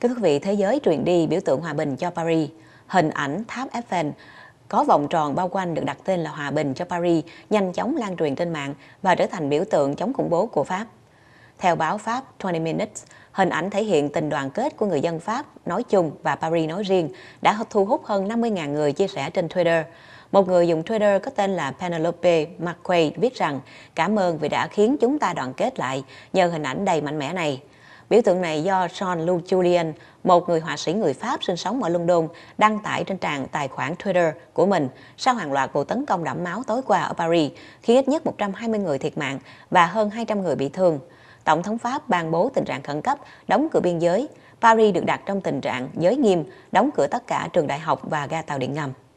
Thưa quý vị, thế giới truyền đi biểu tượng hòa bình cho Paris. Hình ảnh tháp Eiffel có vòng tròn bao quanh được đặt tên là Hòa bình cho Paris nhanh chóng lan truyền trên mạng và trở thành biểu tượng chống khủng bố của Pháp. Theo báo Pháp 20 Minutes, hình ảnh thể hiện tình đoàn kết của người dân Pháp nói chung và Paris nói riêng đã thu hút hơn 50.000 người chia sẻ trên Twitter. Một người dùng Twitter có tên là Penelope McQuaid viết rằng cảm ơn vì đã khiến chúng ta đoàn kết lại nhờ hình ảnh đầy mạnh mẽ này. Biểu tượng này do Jean-Luc Julien, một người họa sĩ người Pháp sinh sống ở London, đăng tải trên trang tài khoản Twitter của mình sau hàng loạt vụ tấn công đẫm máu tối qua ở Paris, khiến ít nhất 120 người thiệt mạng và hơn 200 người bị thương. Tổng thống Pháp ban bố tình trạng khẩn cấp, đóng cửa biên giới. Paris được đặt trong tình trạng giới nghiêm, đóng cửa tất cả trường đại học và ga tàu điện ngầm.